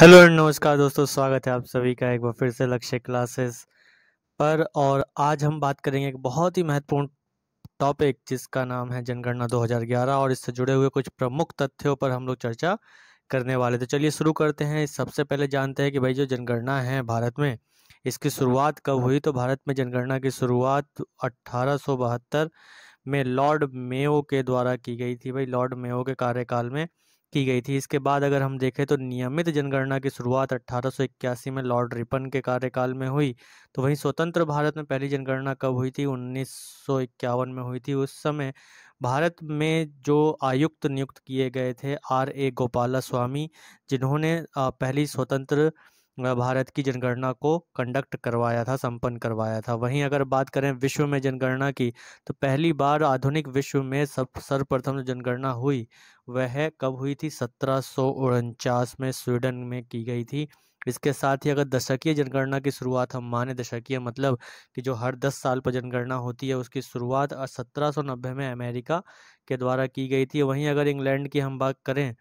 Hello नमस्कार दोस्तों स्वागत है आप सभी का एक बार फिर से लक्ष्य क्लासेस पर और आज हम बात करेंगे एक बहुत ही महत्वपूर्ण टॉपिक जिसका नाम है जनगणना 2011 और इससे जुड़े हुए कुछ प्रमुख तथ्यों पर हम लोग चर्चा करने वाले तो चलिए शुरू करते हैं सबसे पहले जानते हैं कि भाई जो जनगणना है भारत में इसकी शुरुआत कब हुई तो भारत में जनगणना की शुरुआत अट्ठारह में लॉर्ड मेयो के द्वारा की गई थी भाई लॉर्ड मेयो के कार्यकाल में की गई थी इसके बाद अगर हम देखें तो नियमित जनगणना की शुरुआत 1881 में लॉर्ड रिपन के कार्यकाल में हुई तो वहीं स्वतंत्र भारत में पहली जनगणना कब हुई थी इक्यावन में हुई थी उस समय भारत में जो आयुक्त नियुक्त किए गए थे आर ए गोपाला स्वामी जिन्होंने पहली स्वतंत्र भारत की जनगणना को कंडक्ट करवाया था संपन्न करवाया था वहीं अगर बात करें विश्व में जनगणना की तो पहली बार आधुनिक विश्व में सब सर्वप्रथम जो जनगणना हुई वह कब हुई थी सत्रह में स्वीडन में की गई थी इसके साथ ही अगर दशकीय जनगणना की शुरुआत हम माने दशकीय मतलब कि जो हर दस साल पर जनगणना होती है उसकी शुरुआत सत्रह में अमेरिका के द्वारा की गई थी वहीं अगर इंग्लैंड की हम बात करें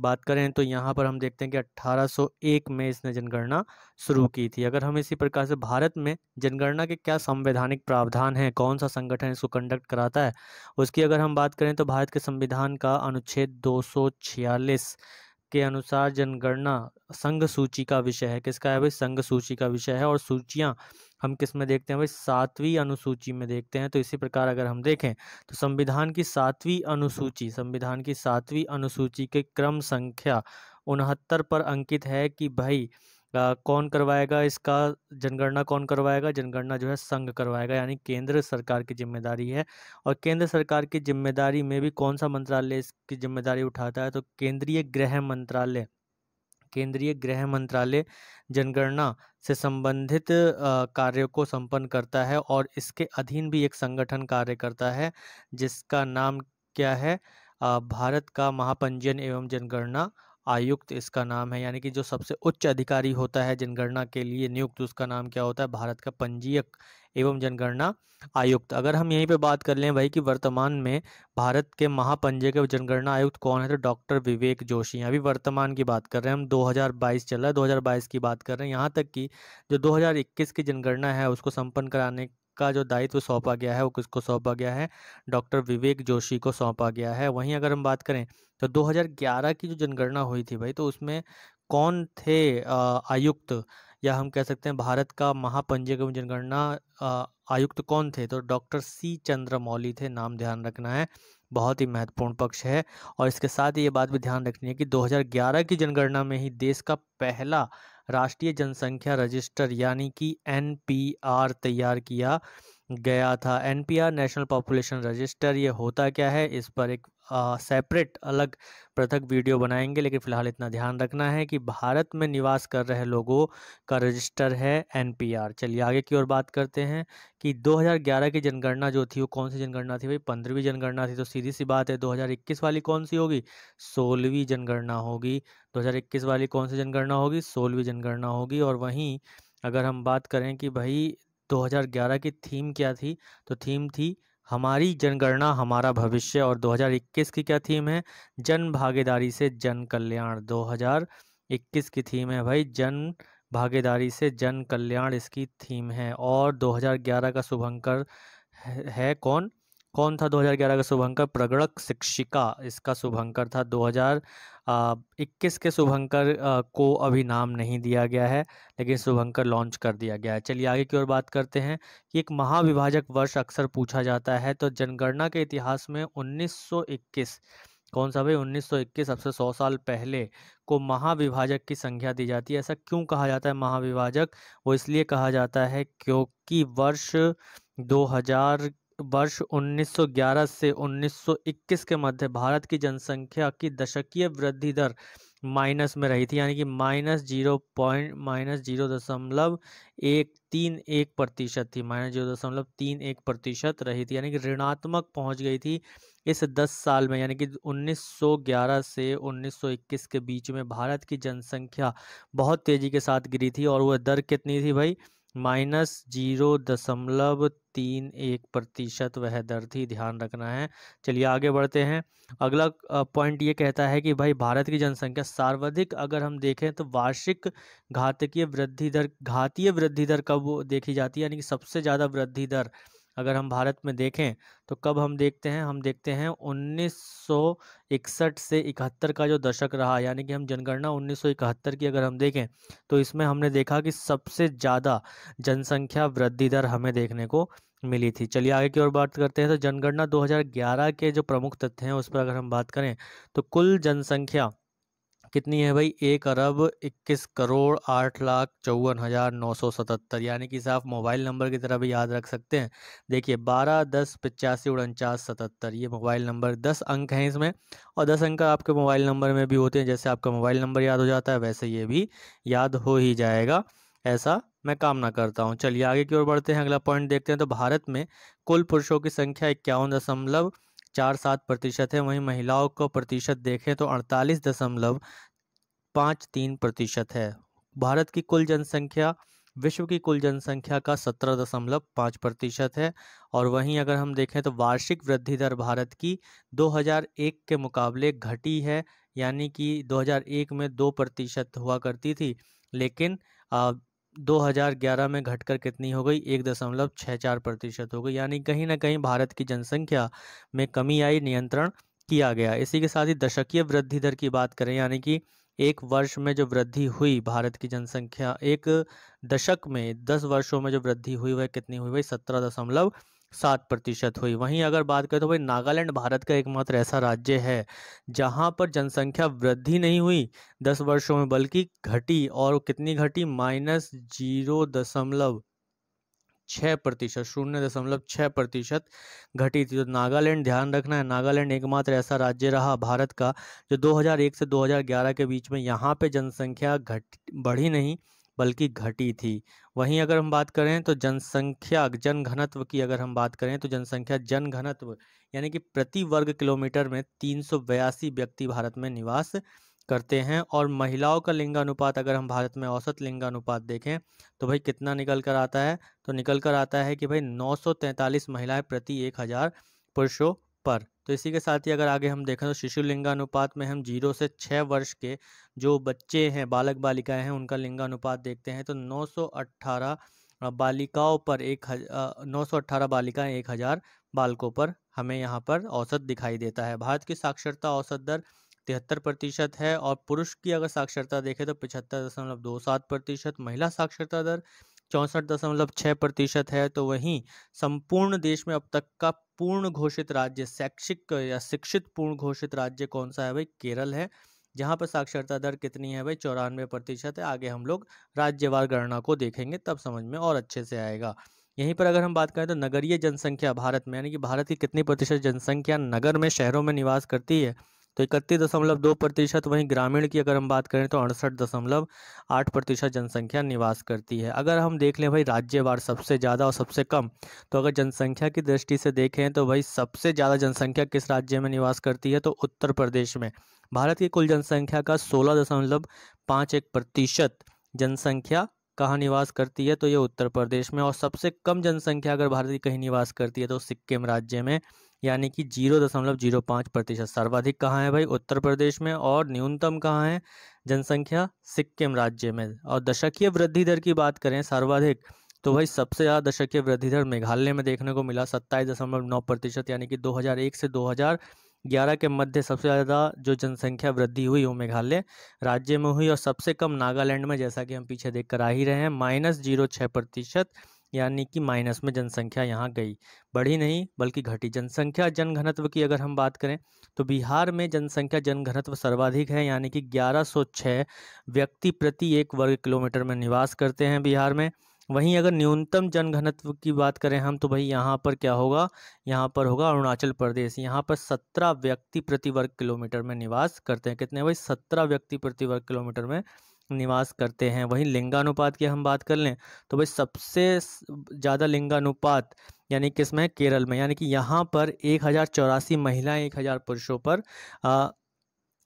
बात करें तो यहाँ पर हम देखते हैं कि 1801 में इसने जनगणना शुरू हाँ। की थी अगर हम इसी प्रकार से भारत में जनगणना के क्या संवैधानिक प्रावधान हैं कौन सा संगठन इसको कंडक्ट कराता है उसकी अगर हम बात करें तो भारत के संविधान का अनुच्छेद दो के अनुसार जनगणना संघ सूची का विषय है किसका है भाई संघ सूची का विषय है और सूचियां हम किस में देखते हैं भाई सातवीं अनुसूची में देखते हैं तो इसी प्रकार अगर हम देखें तो संविधान की सातवीं अनुसूची संविधान की सातवीं अनुसूची के क्रम संख्या उनहत्तर पर अंकित है कि भाई आ, कौन करवाएगा इसका जनगणना कौन करवाएगा जनगणना जो है संघ करवाएगा यानी केंद्र सरकार की जिम्मेदारी है और केंद्र सरकार की जिम्मेदारी में भी कौन सा मंत्रालय इसकी जिम्मेदारी उठाता है तो केंद्रीय गृह मंत्रालय केंद्रीय गृह मंत्रालय जनगणना से संबंधित कार्यों को संपन्न करता है और इसके अधीन भी एक संगठन कार्य करता है जिसका नाम क्या है भारत का महापंजीयन एवं जनगणना आयुक्त इसका नाम है यानी कि जो सबसे उच्च अधिकारी होता है जनगणना के लिए नियुक्त उसका नाम क्या होता है भारत का पंजीयक एवं जनगणना आयुक्त अगर हम यहीं पे बात कर लें भाई कि वर्तमान में भारत के महापंजीयक एवं जनगणना आयुक्त कौन है तो डॉक्टर विवेक जोशी अभी वर्तमान की बात कर रहे हैं हम 2022 चल रहा है 2022 की बात कर रहे हैं यहाँ तक कि जो 2021 की जनगणना है उसको संपन्न कराने का जो दायित्व सौंपा गया है वो किसको सौंपा गया है डॉक्टर विवेक जोशी को सौंपा गया है वहीं अगर हम बात करें तो 2011 की जो जनगणना हुई थी भाई तो उसमें कौन थे आयुक्त या हम कह सकते हैं भारत का महापंजीयक एवं जनगणना आयुक्त कौन थे तो डॉक्टर सी चंद्रमौली थे नाम ध्यान रखना है बहुत ही महत्वपूर्ण पक्ष है और इसके साथ ही ये बात भी ध्यान रखनी है कि 2011 की जनगणना में ही देश का पहला राष्ट्रीय जनसंख्या रजिस्टर यानी कि एन तैयार किया गया था एन नेशनल पॉपुलेशन रजिस्टर ये होता क्या है इस पर एक सेपरेट अलग पृथक वीडियो बनाएंगे लेकिन फ़िलहाल इतना ध्यान रखना है कि भारत में निवास कर रहे लोगों का रजिस्टर है एनपीआर चलिए आगे की ओर बात करते हैं कि 2011 की जनगणना जो थी वो कौन सी जनगणना थी भाई पंद्रहवीं जनगणना थी तो सीधी सी बात है 2021 वाली कौन सी होगी सोलहवीं जनगणना होगी दो वाली कौन सी जनगणना होगी सोलहवीं जनगणना होगी और वहीं अगर हम बात करें कि भाई 2011 की थीम क्या थी तो थीम थी हमारी जनगणना हमारा भविष्य और 2021 की क्या थीम है जन भागीदारी से जन कल्याण 2021 की थीम है भाई जन भागीदारी से जन कल्याण इसकी थीम है और 2011 का शुभंकर है कौन कौन था 2011 का शुभंकर प्रगड़क शिक्षिका इसका शुभंकर था 2021 के शुभंकर को अभी नाम नहीं दिया गया है लेकिन शुभंकर लॉन्च कर दिया गया है चलिए आगे की ओर बात करते हैं कि एक महाविभाजक वर्ष अक्सर पूछा जाता है तो जनगणना के इतिहास में 1921 कौन सा भाई 1921 सबसे 100 साल पहले को महाविभाजक की संख्या दी जाती है ऐसा क्यों कहा जाता है महाविभाजक वो इसलिए कहा जाता है क्योंकि वर्ष 2000 वर्ष 1911 से 1921 के मध्य भारत की जनसंख्या की दशकीय वृद्धि दर माइनस में रही थी यानी कि minus zero point minus zero दशमलव एक तीन एक प्रतिशत थी माइनस जीरो दशमलव तीन एक प्रतिशत रही थी यानी कि ऋणात्मक पहुंच गई थी इस दस साल में यानी कि 1911 से 1921 के बीच में भारत की जनसंख्या बहुत तेज़ी के साथ गिरी थी और वह दर कितनी थी भाई माइनस जीरो दशमलव तीन एक प्रतिशत वह दर थी ध्यान रखना है चलिए आगे बढ़ते हैं अगला पॉइंट ये कहता है कि भाई भारत की जनसंख्या सर्वाधिक अगर हम देखें तो वार्षिक घातकीय वृद्धि दर घातीय वृद्धि दर कब देखी जाती है यानी कि सबसे ज़्यादा वृद्धि दर अगर हम भारत में देखें तो कब हम देखते हैं हम देखते हैं 1961 से इकहत्तर का जो दशक रहा यानी कि हम जनगणना 1971 की अगर हम देखें तो इसमें हमने देखा कि सबसे ज़्यादा जनसंख्या वृद्धि दर हमें देखने को मिली थी चलिए आगे की ओर बात करते हैं तो जनगणना 2011 के जो प्रमुख तथ्य हैं उस पर अगर हम बात करें तो कुल जनसंख्या कितनी है भाई एक अरब इक्कीस करोड़ आठ लाख चौवन हज़ार नौ सौ सतहत्तर यानी कि आप मोबाइल नंबर की तरह भी याद रख सकते हैं देखिए बारह दस पचासी उनचास सतहत्तर ये मोबाइल नंबर दस अंक हैं इसमें और दस अंक आपके मोबाइल नंबर में भी होते हैं जैसे आपका मोबाइल नंबर याद हो जाता है वैसे ये भी याद हो ही जाएगा ऐसा मैं कामना करता हूँ चलिए आगे की ओर बढ़ते हैं अगला पॉइंट देखते हैं तो भारत में कुल पुरुषों की संख्या इक्यावन दशमलव चार सात प्रतिशत है वहीं महिलाओं का प्रतिशत देखें तो अड़तालीस दशमलव पाँच तीन प्रतिशत है भारत की कुल जनसंख्या विश्व की कुल जनसंख्या का सत्रह दशमलव पाँच प्रतिशत है और वहीं अगर हम देखें तो वार्षिक वृद्धि दर भारत की 2001 के मुकाबले घटी है यानी कि 2001 में दो प्रतिशत हुआ करती थी लेकिन 2011 में घटकर कितनी हो गई एक दशमलव छः चार प्रतिशत हो गई यानी कहीं ना कहीं भारत की जनसंख्या में कमी आई नियंत्रण किया गया इसी के साथ ही दशकीय वृद्धि दर की बात करें यानी कि एक वर्ष में जो वृद्धि हुई भारत की जनसंख्या एक दशक में दस वर्षों में जो वृद्धि हुई वह कितनी हुई वही सत्रह दशमलव सात प्रतिशत हुई वहीं अगर बात करें तो भाई नागालैंड भारत का एकमात्र ऐसा राज्य है जहां पर जनसंख्या वृद्धि नहीं हुई दस वर्षों में बल्कि घटी और कितनी घटी माइनस जीरो दशमलव छः प्रतिशत शून्य दशमलव छः प्रतिशत घटी थी तो नागालैंड ध्यान रखना है नागालैंड एकमात्र ऐसा राज्य रहा भारत का जो 2001 से 2011 के बीच में यहाँ पे जनसंख्या घट बढ़ी नहीं बल्कि घटी थी वहीं अगर हम बात करें तो जनसंख्या जन घनत्व की अगर हम बात करें तो जनसंख्या जन घनत्व यानी कि प्रति वर्ग किलोमीटर में तीन व्यक्ति भारत में निवास करते हैं और महिलाओं का लिंगानुपात अगर हम भारत में औसत लिंगानुपात देखें तो भाई कितना निकल कर आता है तो निकल कर आता है कि भाई 943 महिलाएं प्रति एक हज़ार पुरुषों पर तो इसी के साथ ही अगर आगे हम देखें तो शिशु लिंगानुपात में हम जीरो से छः वर्ष के जो बच्चे हैं बालक बालिकाएं हैं उनका लिंगानुपात देखते हैं तो 918 बालिकाओं पर एक नौ सौ अट्ठारह बालिकाएँ एक हज़ार बालकों पर हमें यहाँ पर औसत दिखाई देता है भारत की साक्षरता औसत दर तिहत्तर प्रतिशत है और पुरुष की अगर साक्षरता देखें तो पिछहत्तर दशमलव दो सात प्रतिशत महिला साक्षरता दर चौंसठ दशमलव छः प्रतिशत है तो वहीं संपूर्ण देश में अब तक का पूर्ण घोषित राज्य शैक्षिक या शिक्षित पूर्ण घोषित राज्य कौन सा है भाई केरल है जहाँ पर साक्षरता दर कितनी है भाई चौरानवे प्रतिशत है आगे हम लोग राज्यवार गणना को देखेंगे तब समझ में और अच्छे से आएगा यहीं पर अगर हम बात करें तो नगरीय जनसंख्या भारत में यानी कि भारत की कितनी प्रतिशत जनसंख्या नगर में शहरों में निवास करती है तो इकतीस दशमलव दो प्रतिशत वहीं ग्रामीण की अगर हम बात करें तो अड़सठ दशमलव आठ प्रतिशत जनसंख्या निवास करती है अगर हम देख लें भाई राज्यवार सबसे ज़्यादा और सबसे कम तो अगर जनसंख्या की दृष्टि से देखें तो भाई सबसे ज़्यादा जनसंख्या किस राज्य में निवास करती है तो उत्तर प्रदेश में भारत की कुल जनसंख्या का सोलह दशमलव पाँच एक प्रतिशत जनसंख्या कहाँ निवास करती है तो ये उत्तर प्रदेश में और सबसे कम जनसंख्या अगर भारत की कहीं निवास करती है तो सिक्किम राज्य में यानी कि जीरो दशमलव जीरो पाँच प्रतिशत सर्वाधिक कहाँ है भाई उत्तर प्रदेश में और न्यूनतम कहाँ है जनसंख्या सिक्किम राज्य में और दशकीय वृद्धि दर की बात करें सर्वाधिक तो भाई सबसे ज़्यादा दशकीय वृद्धि दर मेघालय में देखने को मिला सत्ताईस दशमलव नौ प्रतिशत यानी कि 2001 से 2011 के मध्य सबसे ज़्यादा जो जनसंख्या वृद्धि हुई वो मेघालय राज्य में हुई और सबसे कम नागालैंड में जैसा कि हम पीछे देख कर आ ही रहे हैं माइनस जीरो छः प्रतिशत यानी कि माइनस में जनसंख्या यहाँ गई बढ़ी नहीं बल्कि घटी जनसंख्या जनघनत्व की अगर हम बात करें तो बिहार में जनसंख्या जनघनत्व सर्वाधिक है यानी कि 1106 व्यक्ति प्रति एक वर्ग किलोमीटर में निवास करते हैं बिहार में वहीं अगर न्यूनतम जनघनत्व की बात करें हम तो भाई यहाँ पर क्या होगा यहाँ पर होगा अरुणाचल प्रदेश यहाँ पर सत्रह व्यक्ति प्रति वर्ग किलोमीटर में निवास करते हैं कितने भाई सत्रह व्यक्ति प्रति वर्ग किलोमीटर में निवास करते हैं वहीं लिंगानुपात की हम बात कर लें तो भाई सबसे ज़्यादा लिंगानुपात यानी किस में केरल में यानी कि यहाँ पर एक हज़ार चौरासी महिलाएँ एक हज़ार पुरुषों पर आ,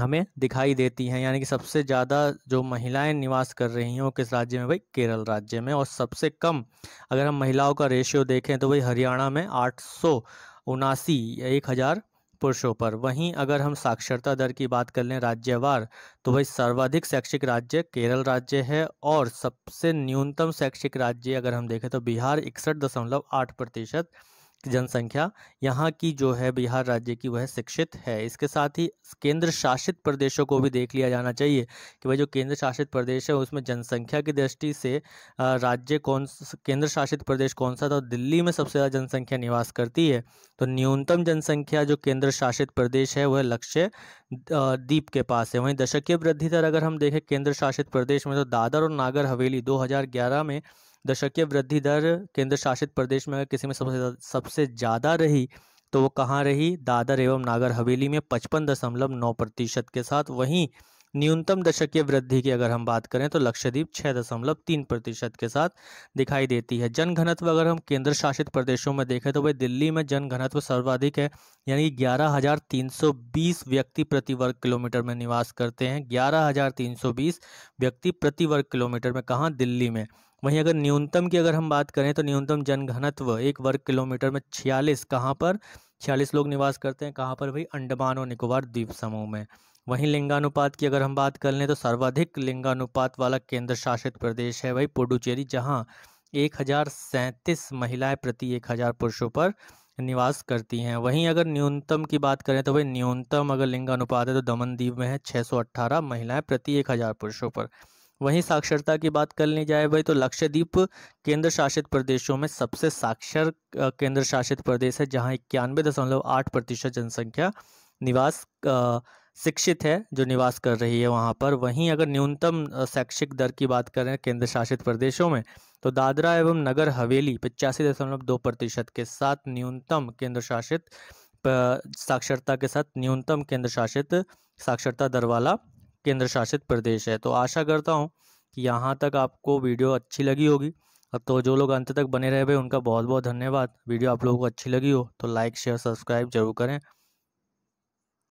हमें दिखाई देती हैं यानी कि सबसे ज़्यादा जो महिलाएं निवास कर रही हैं वो किस राज्य में भाई केरल राज्य में और सबसे कम अगर हम महिलाओं का रेशियो देखें तो भाई हरियाणा में आठ सौ उनासी एक हज़ार पुरुषों पर वहीं अगर हम साक्षरता दर की बात कर लें राज्यवार तो वही सर्वाधिक शैक्षिक राज्य केरल राज्य है और सबसे न्यूनतम शैक्षिक राज्य अगर हम देखें तो बिहार इकसठ दशमलव आठ प्रतिशत जनसंख्या यहाँ की जो है बिहार राज्य की वह शिक्षित है इसके साथ ही केंद्र शासित प्रदेशों को भी देख लिया जाना चाहिए कि भाई जो केंद्र शासित प्रदेश है उसमें जनसंख्या की दृष्टि से राज्य कौन केंद्र शासित प्रदेश कौन सा था दिल्ली में सबसे ज़्यादा जनसंख्या निवास करती है तो न्यूनतम जनसंख्या जो केंद्र शासित प्रदेश है वह लक्ष्य द्वीप के पास है वहीं दशकीय वृद्धि दर अगर हम देखें केंद्र शासित प्रदेश में तो दादर और नागर हवेली दो में दशकीय वृद्धि दर केंद्र शासित प्रदेश में अगर किसी में सबसे सबसे ज़्यादा रही तो वो कहाँ रही दादर एवं नागर हवेली में पचपन दशमलव नौ प्रतिशत के साथ वहीं न्यूनतम दशकीय वृद्धि की अगर हम बात करें तो लक्षद्वीप छः दशमलव तीन प्रतिशत के साथ दिखाई देती है जन घनत्व अगर हम केंद्र शासित प्रदेशों में देखें तो वह दिल्ली में जन घनत्व सर्वाधिक है यानी ग्यारह हज़ार तीन सौ बीस व्यक्ति प्रति वर्ग किलोमीटर में निवास करते हैं ग्यारह हज़ार तीन सौ बीस व्यक्ति प्रति वर्ग किलोमीटर में कहाँ दिल्ली में वहीं अगर न्यूनतम की अगर हम बात करें तो न्यूनतम जनघनत्व एक वर्ग किलोमीटर में छियालीस कहाँ पर छियालीस लोग निवास करते हैं कहाँ पर भाई अंडमान और निकोबार द्वीप समूह में वहीं लिंगानुपात की अगर हम बात कर लें तो सर्वाधिक लिंगानुपात वाला केंद्र शासित प्रदेश है भाई पुडुचेरी जहाँ एक हज़ार सैंतीस महिलाएँ प्रति एक हज़ार पुरुषों पर निवास करती हैं वहीं अगर न्यूनतम की बात करें तो भाई न्यूनतम अगर लिंगानुपात है तो दमन द्वीप में है अट्ठारह महिलाएं प्रति एक हज़ार पुरुषों पर वहीं साक्षरता की बात कर ली जाए भाई तो लक्षद्वीप केंद्र शासित प्रदेशों में सबसे साक्षर केंद्र शासित प्रदेश है जहां इक्यानवे दशमलव आठ प्रतिशत जनसंख्या निवास शिक्षित है जो निवास कर रही है वहाँ पर वहीं अगर न्यूनतम शैक्षिक दर की बात करें केंद्र शासित प्रदेशों में तो दादरा एवं नगर हवेली पचासी दशमलव दो प्रतिशत के साथ न्यूनतम केंद्र शासित साक्षरता के साथ न्यूनतम केंद्र शासित साक्षरता दर वाला केंद्र शासित प्रदेश है तो आशा करता हूँ कि यहाँ तक आपको वीडियो अच्छी लगी होगी अब तो जो लोग अंत तक बने रहे भाई उनका बहुत बहुत धन्यवाद वीडियो आप लोगों को अच्छी लगी हो तो लाइक शेयर सब्सक्राइब जरूर करें